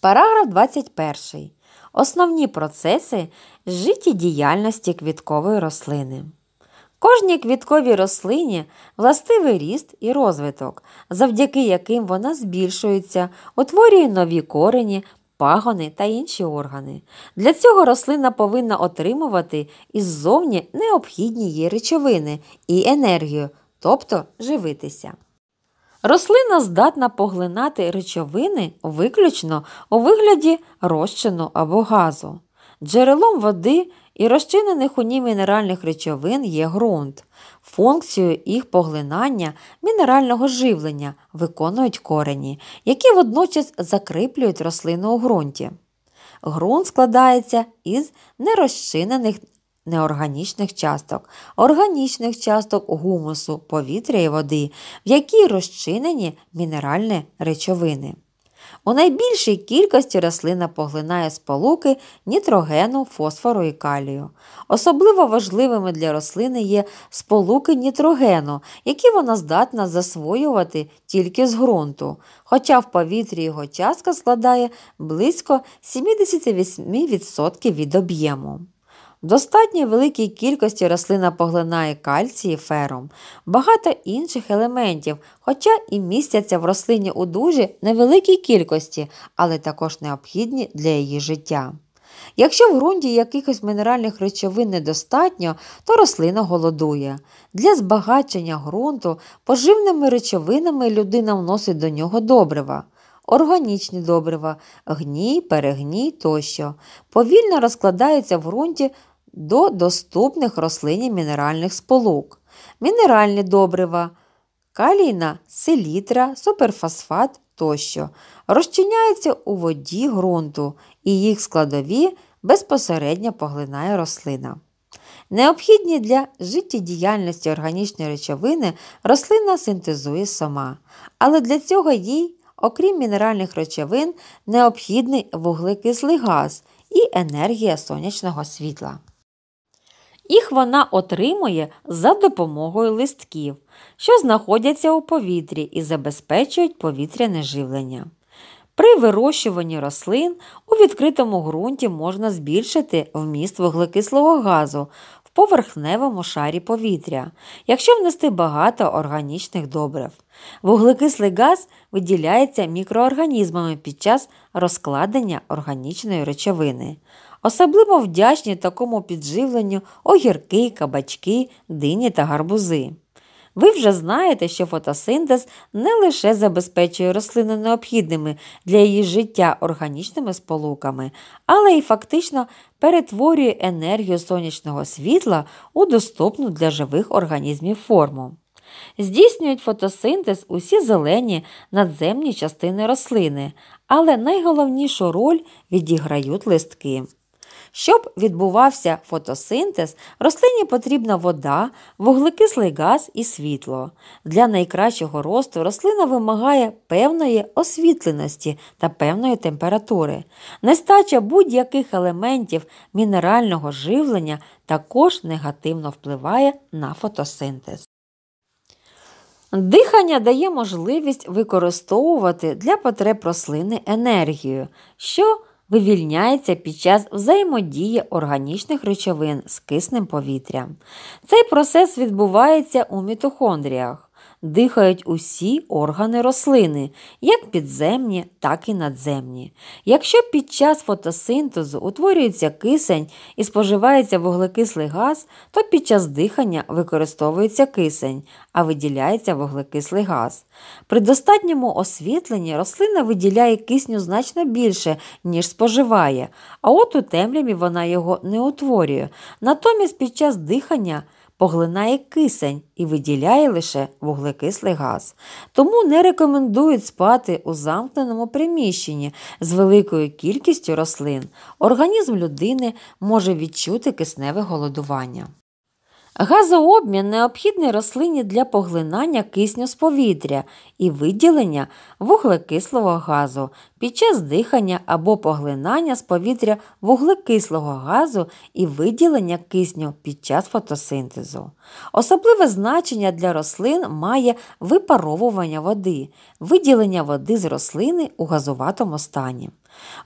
Параграф 21. Основні процеси життєдіяльності квіткової рослини. Кожній квітковій рослині властивий ріст і розвиток, завдяки яким вона збільшується, утворює нові корені, пагони та інші органи. Для цього рослина повинна отримувати іззовні необхідні їй речовини і енергію, тобто живитися. Рослина здатна поглинати речовини виключно у вигляді розчину або газу. Джерелом води і розчинених у ній мінеральних речовин є ґрунт. Функцію їх поглинання мінерального живлення виконують корені, які водночас закріплюють рослину у ґрунті. Ґрунт складається із нерозчинених неорганічних часток, органічних часток гумусу, повітря і води, в якій розчинені мінеральні речовини. У найбільшій кількості рослина поглинає сполуки нітрогену, фосфору і калію. Особливо важливими для рослини є сполуки нітрогену, які вона здатна засвоювати тільки з ґрунту, хоча в повітрі його частка складає близько 78% від об'єму. В достатній великій кількості рослина поглинає кальцій і фером, багато інших елементів, хоча і містяться в рослині у дуже невеликій кількості, але також необхідні для її життя. Якщо в ґрунті якихось мінеральних речовин недостатньо, то рослина голодує. Для збагачення ґрунту поживними речовинами людина вносить до нього добрива органічні добрива, гній, перегній тощо, повільно розкладаються в ґрунті до доступних рослині мінеральних сполук, мінеральні добрива, калійна, селітра, суперфосфат тощо, розчиняються у воді ґрунту і їх складові безпосередньо поглинає рослина. Необхідні для життєдіяльності органічні речовини рослина синтезує сама, але для цього їй окрім мінеральних речовин, необхідний вуглекислий газ і енергія сонячного світла. Їх вона отримує за допомогою листків, що знаходяться у повітрі і забезпечують повітряне живлення. При вирощуванні рослин у відкритому ґрунті можна збільшити вміст вуглекислого газу поверхневому шарі повітря, якщо внести багато органічних добрив. Вуглекислий газ виділяється мікроорганізмами під час розкладення органічної речовини. Особливо вдячні такому підживленню огірки, кабачки, дині та гарбузи. Ви вже знаєте, що фотосинтез не лише забезпечує рослину необхідними для її життя органічними сполуками, але й фактично перетворює енергію сонячного світла у доступну для живих організмів форму. Здійснюють фотосинтез усі зелені надземні частини рослини, але найголовнішу роль відіграють листки. Щоб відбувався фотосинтез, рослині потрібна вода, вуглекислий газ і світло. Для найкращого росту рослина вимагає певної освітленості та певної температури. Нестача будь-яких елементів мінерального живлення також негативно впливає на фотосинтез. Дихання дає можливість використовувати для потреб рослини енергію, що вивільняється під час взаємодії органічних речовин з киснем повітрям. Цей процес відбувається у мітохондріях дихають усі органи рослини, як підземні, так і надземні. Якщо під час фотосинтезу утворюється кисень і споживається вуглекислий газ, то під час дихання використовується кисень, а виділяється вуглекислий газ. При достатньому освітленні рослина виділяє кисню значно більше, ніж споживає, а от у темряві вона його не утворює. Натомість під час дихання поглинає кисень і виділяє лише вуглекислий газ. Тому не рекомендують спати у замкненому приміщенні з великою кількістю рослин. Організм людини може відчути кисневе голодування. Газообмін необхідний рослині для поглинання кисню з повітря і виділення вуглекислого газу під час дихання або поглинання з повітря вуглекислого газу і виділення кисню під час фотосинтезу. Особливе значення для рослин має випаровування води, виділення води з рослини у газуватому стані.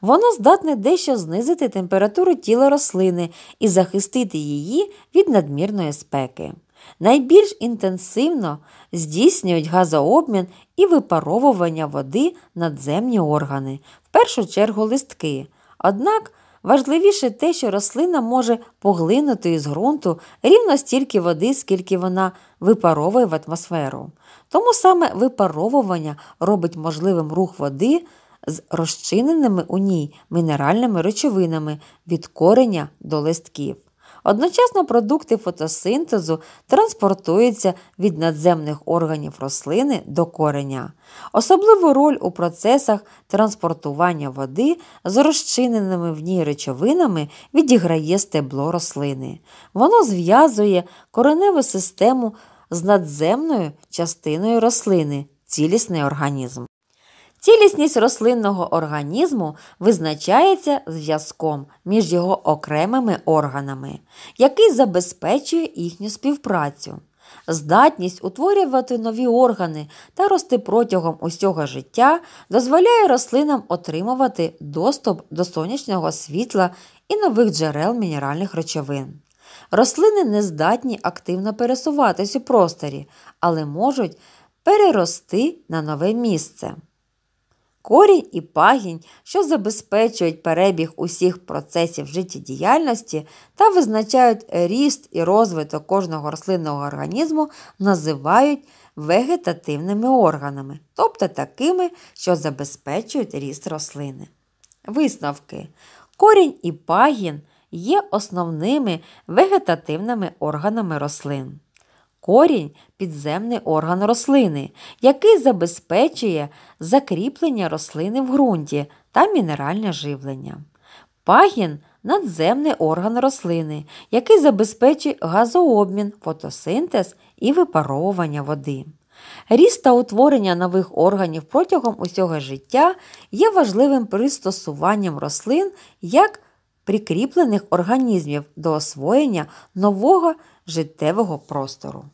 Воно здатне дещо знизити температуру тіла рослини і захистити її від надмірної спеки. Найбільш інтенсивно здійснюють газообмін і випаровування води надземні органи, в першу чергу листки. Однак важливіше те, що рослина може поглинути із ґрунту рівно стільки води, скільки вона випаровує в атмосферу. Тому саме випаровування робить можливим рух води з розчиненими у ній мінеральними речовинами від кореня до листків. Одночасно продукти фотосинтезу транспортуються від надземних органів рослини до кореня. Особливу роль у процесах транспортування води з розчиненими в ній речовинами відіграє стебло рослини. Воно зв'язує кореневу систему з надземною частиною рослини, цілісний організм. Цілісність рослинного організму визначається зв'язком між його окремими органами, який забезпечує їхню співпрацю. Здатність утворювати нові органи та рости протягом усього життя дозволяє рослинам отримувати доступ до сонячного світла і нових джерел мінеральних речовин. Рослини не здатні активно пересуватись у просторі, але можуть перерости на нове місце корінь і пагінь, що забезпечують перебіг усіх процесів життєдіяльності та визначають ріст і розвиток кожного рослинного організму, називають вегетативними органами, тобто такими, що забезпечують ріст рослини. Висновки. Корінь і пагін є основними вегетативними органами рослин. Корінь підземний орган рослини, який забезпечує закріплення рослини в ґрунті та мінеральне живлення. Пагін надземний орган рослини, який забезпечує газообмін, фотосинтез і випаровування води. Ріст та утворення нових органів протягом усього життя є важливим пристосуванням рослин як прикріплених організмів до освоєння нового життєвого простору.